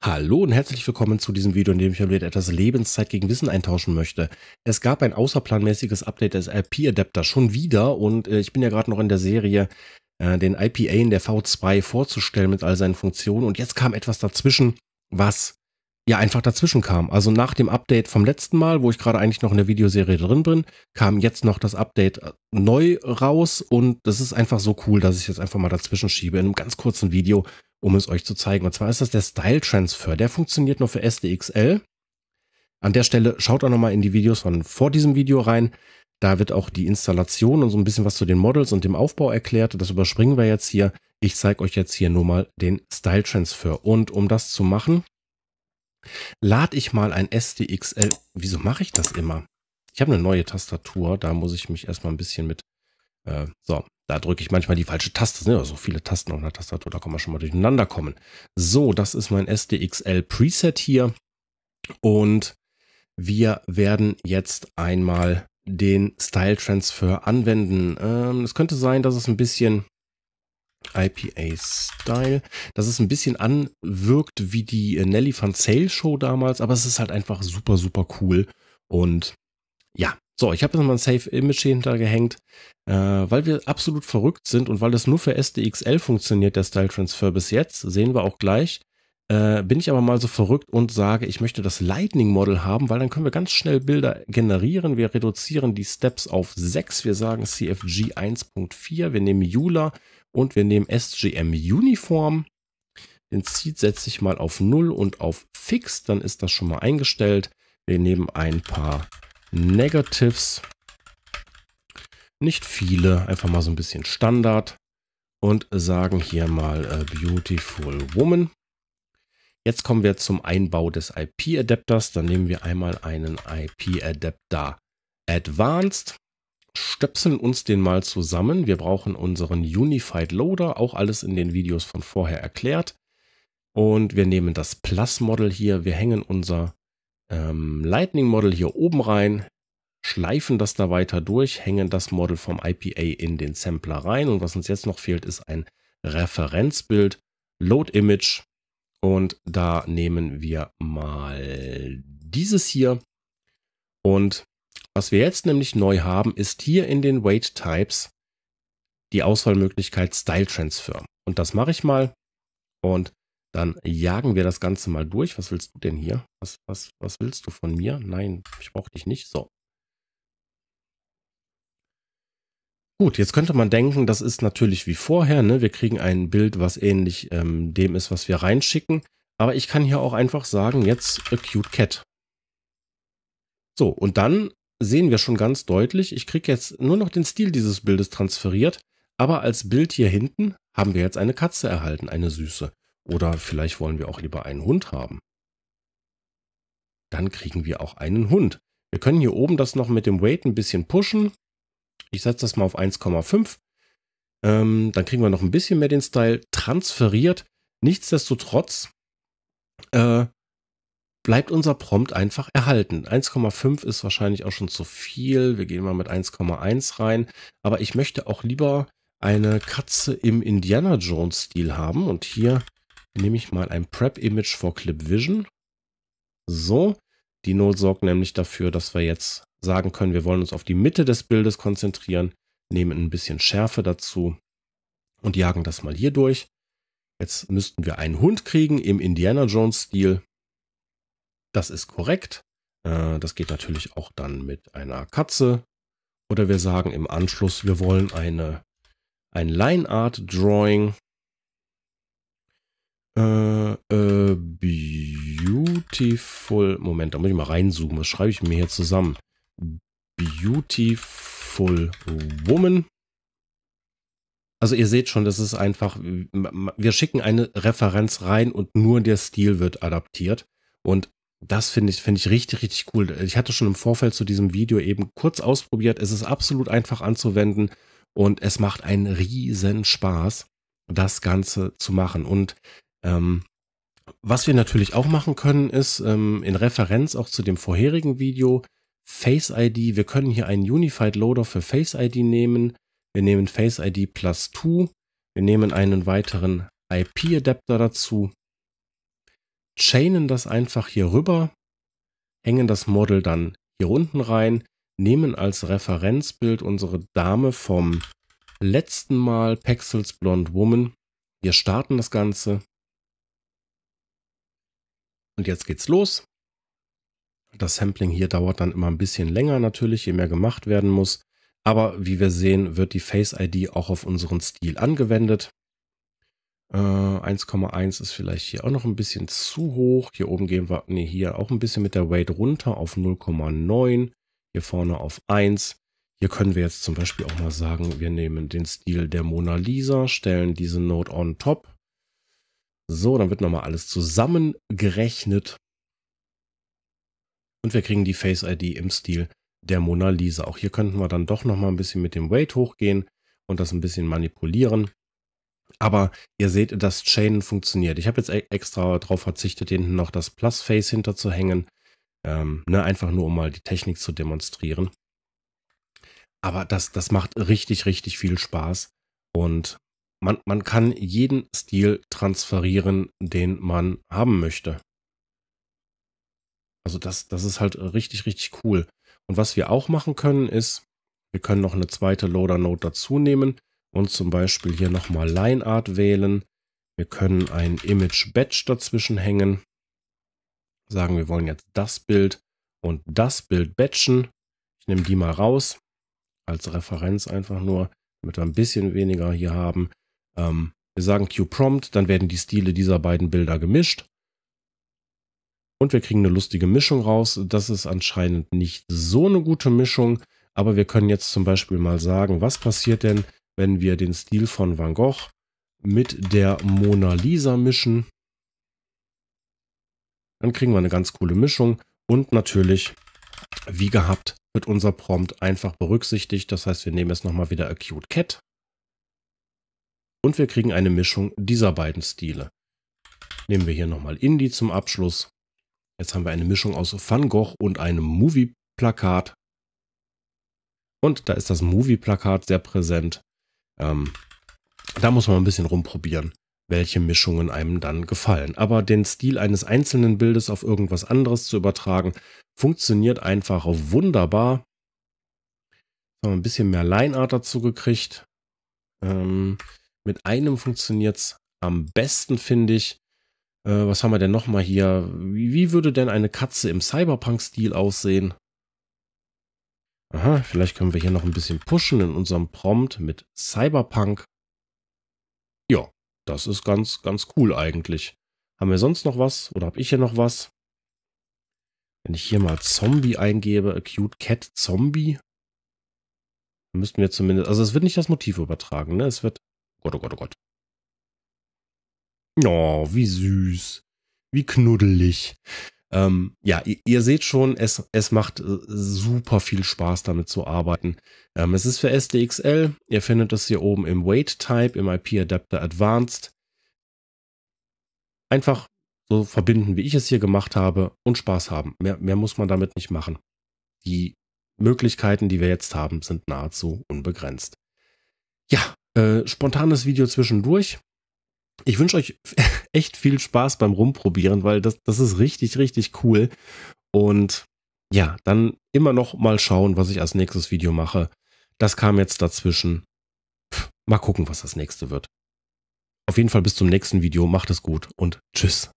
Hallo und herzlich willkommen zu diesem Video, in dem ich mit etwas Lebenszeit gegen Wissen eintauschen möchte. Es gab ein außerplanmäßiges Update des IP-Adapter schon wieder und äh, ich bin ja gerade noch in der Serie, äh, den IPA in der V2 vorzustellen mit all seinen Funktionen und jetzt kam etwas dazwischen, was ja einfach dazwischen kam. Also nach dem Update vom letzten Mal, wo ich gerade eigentlich noch in der Videoserie drin bin, kam jetzt noch das Update äh, neu raus und das ist einfach so cool, dass ich jetzt einfach mal dazwischen schiebe in einem ganz kurzen Video um es euch zu zeigen. Und zwar ist das der Style Transfer. Der funktioniert nur für SDXL. An der Stelle schaut auch nochmal in die Videos von vor diesem Video rein. Da wird auch die Installation und so ein bisschen was zu den Models und dem Aufbau erklärt. Das überspringen wir jetzt hier. Ich zeige euch jetzt hier nur mal den Style Transfer. Und um das zu machen, lade ich mal ein SDXL. Wieso mache ich das immer? Ich habe eine neue Tastatur. Da muss ich mich erstmal ein bisschen mit... Äh, so, da drücke ich manchmal die falsche Taste. Ne? So also viele Tasten auf einer Tastatur, da kann man schon mal durcheinander kommen. So, das ist mein SDXL Preset hier. Und wir werden jetzt einmal den Style Transfer anwenden. Ähm, es könnte sein, dass es ein bisschen IPA Style, dass es ein bisschen anwirkt wie die äh, Nelly van Sale Show damals, aber es ist halt einfach super, super cool. Und ja, so, ich habe jetzt mal ein Safe Image hintergehängt, äh, weil wir absolut verrückt sind und weil das nur für SDXL funktioniert, der Style Transfer bis jetzt, sehen wir auch gleich, äh, bin ich aber mal so verrückt und sage, ich möchte das Lightning Model haben, weil dann können wir ganz schnell Bilder generieren. Wir reduzieren die Steps auf 6. Wir sagen CFG 1.4. Wir nehmen Jula und wir nehmen SGM Uniform. Den Seed setze ich mal auf 0 und auf Fix. Dann ist das schon mal eingestellt. Wir nehmen ein paar Negatives. Nicht viele, einfach mal so ein bisschen Standard. Und sagen hier mal äh, Beautiful Woman. Jetzt kommen wir zum Einbau des IP-Adapters. Dann nehmen wir einmal einen IP-Adapter Advanced, stöpseln uns den mal zusammen. Wir brauchen unseren Unified Loader, auch alles in den Videos von vorher erklärt. Und wir nehmen das Plus-Model hier. Wir hängen unser ähm, Lightning Model hier oben rein, schleifen das da weiter durch, hängen das Model vom IPA in den Sampler rein und was uns jetzt noch fehlt, ist ein Referenzbild, Load Image und da nehmen wir mal dieses hier und was wir jetzt nämlich neu haben, ist hier in den Weight Types die Auswahlmöglichkeit Style Transfer und das mache ich mal und dann jagen wir das Ganze mal durch. Was willst du denn hier? Was, was, was willst du von mir? Nein, ich brauche dich nicht. So. Gut, jetzt könnte man denken, das ist natürlich wie vorher. Ne? Wir kriegen ein Bild, was ähnlich ähm, dem ist, was wir reinschicken. Aber ich kann hier auch einfach sagen, jetzt a cute cat. So, und dann sehen wir schon ganz deutlich, ich kriege jetzt nur noch den Stil dieses Bildes transferiert, aber als Bild hier hinten haben wir jetzt eine Katze erhalten, eine süße. Oder vielleicht wollen wir auch lieber einen Hund haben. Dann kriegen wir auch einen Hund. Wir können hier oben das noch mit dem Weight ein bisschen pushen. Ich setze das mal auf 1,5. Ähm, dann kriegen wir noch ein bisschen mehr den Style transferiert. Nichtsdestotrotz äh, bleibt unser Prompt einfach erhalten. 1,5 ist wahrscheinlich auch schon zu viel. Wir gehen mal mit 1,1 rein. Aber ich möchte auch lieber eine Katze im Indiana Jones Stil haben. Und hier nehme ich mal ein Prep-Image for Clip Vision. So, die Node sorgt nämlich dafür, dass wir jetzt sagen können, wir wollen uns auf die Mitte des Bildes konzentrieren, nehmen ein bisschen Schärfe dazu und jagen das mal hier durch. Jetzt müssten wir einen Hund kriegen im Indiana Jones-Stil. Das ist korrekt. Äh, das geht natürlich auch dann mit einer Katze. Oder wir sagen im Anschluss, wir wollen eine, ein Line Art Drawing äh, äh, beautiful. Moment, da muss ich mal reinzoomen. Was schreibe ich mir hier zusammen? Beautiful Woman. Also ihr seht schon, das ist einfach, wir schicken eine Referenz rein und nur der Stil wird adaptiert. Und das finde ich, finde ich richtig, richtig cool. Ich hatte schon im Vorfeld zu diesem Video eben kurz ausprobiert. Es ist absolut einfach anzuwenden und es macht einen riesen Spaß, das Ganze zu machen. Und ähm, was wir natürlich auch machen können, ist ähm, in Referenz auch zu dem vorherigen Video Face ID. Wir können hier einen Unified Loader für Face ID nehmen. Wir nehmen Face ID plus 2. Wir nehmen einen weiteren IP-Adapter dazu. Chainen das einfach hier rüber, hängen das Model dann hier unten rein, nehmen als Referenzbild unsere Dame vom letzten Mal Pexels Blonde Woman. Wir starten das Ganze und jetzt geht's los. Das Sampling hier dauert dann immer ein bisschen länger natürlich, je mehr gemacht werden muss. Aber wie wir sehen, wird die Face ID auch auf unseren Stil angewendet. 1,1 äh, ist vielleicht hier auch noch ein bisschen zu hoch. Hier oben gehen wir, nee, hier auch ein bisschen mit der Weight runter auf 0,9. Hier vorne auf 1. Hier können wir jetzt zum Beispiel auch mal sagen, wir nehmen den Stil der Mona Lisa, stellen diese Note on top so, dann wird nochmal alles zusammengerechnet. Und wir kriegen die Face ID im Stil der Mona Lisa. Auch hier könnten wir dann doch nochmal ein bisschen mit dem Weight hochgehen und das ein bisschen manipulieren. Aber ihr seht, das Chain funktioniert. Ich habe jetzt e-, extra darauf verzichtet, hinten noch das Plus-Face hinterzuhängen. Ähm, ne, einfach nur, um mal die Technik zu demonstrieren. Aber das, das macht richtig, richtig viel Spaß. Und man, man kann jeden Stil transferieren, den man haben möchte. Also das, das ist halt richtig, richtig cool. Und was wir auch machen können, ist, wir können noch eine zweite Loader Note dazu nehmen und zum Beispiel hier nochmal Line Art wählen. Wir können ein Image Batch dazwischen hängen. Sagen, wir wollen jetzt das Bild und das Bild batchen. Ich nehme die mal raus als Referenz einfach nur, damit wir ein bisschen weniger hier haben. Ähm, wir sagen Q-Prompt, dann werden die Stile dieser beiden Bilder gemischt. Und wir kriegen eine lustige Mischung raus. Das ist anscheinend nicht so eine gute Mischung. Aber wir können jetzt zum Beispiel mal sagen, was passiert denn, wenn wir den Stil von Van Gogh mit der Mona Lisa mischen. Dann kriegen wir eine ganz coole Mischung. Und natürlich, wie gehabt, wird unser Prompt einfach berücksichtigt. Das heißt, wir nehmen jetzt nochmal wieder Acute Cat und wir kriegen eine Mischung dieser beiden Stile. Nehmen wir hier nochmal Indie zum Abschluss. Jetzt haben wir eine Mischung aus Van Gogh und einem Movie-Plakat. Und da ist das Movie-Plakat sehr präsent. Ähm, da muss man ein bisschen rumprobieren, welche Mischungen einem dann gefallen. Aber den Stil eines einzelnen Bildes auf irgendwas anderes zu übertragen, funktioniert einfach wunderbar. Jetzt haben wir ein bisschen mehr Lineart dazu gekriegt. Ähm, mit einem funktioniert es am besten, finde ich. Äh, was haben wir denn nochmal hier? Wie, wie würde denn eine Katze im Cyberpunk-Stil aussehen? Aha, vielleicht können wir hier noch ein bisschen pushen in unserem Prompt mit Cyberpunk. Ja, das ist ganz, ganz cool eigentlich. Haben wir sonst noch was? Oder habe ich hier noch was? Wenn ich hier mal Zombie eingebe, Cute Cat Zombie, müssten wir zumindest, also es wird nicht das Motiv übertragen, ne? Es wird Gott, oh Gott, oh Gott. Oh, wie süß. Wie knuddelig. Ähm, ja, ihr, ihr, seht schon, es, es macht äh, super viel Spaß damit zu arbeiten. Ähm, es ist für SDXL. Ihr findet es hier oben im Wait Type, im IP Adapter Advanced. Einfach so verbinden, wie ich es hier gemacht habe und Spaß haben. Mehr, mehr muss man damit nicht machen. Die Möglichkeiten, die wir jetzt haben, sind nahezu unbegrenzt. Ja, äh, spontanes Video zwischendurch. Ich wünsche euch echt viel Spaß beim Rumprobieren, weil das, das ist richtig, richtig cool. Und ja, dann immer noch mal schauen, was ich als nächstes Video mache. Das kam jetzt dazwischen. Pff, mal gucken, was das nächste wird. Auf jeden Fall bis zum nächsten Video. Macht es gut und tschüss.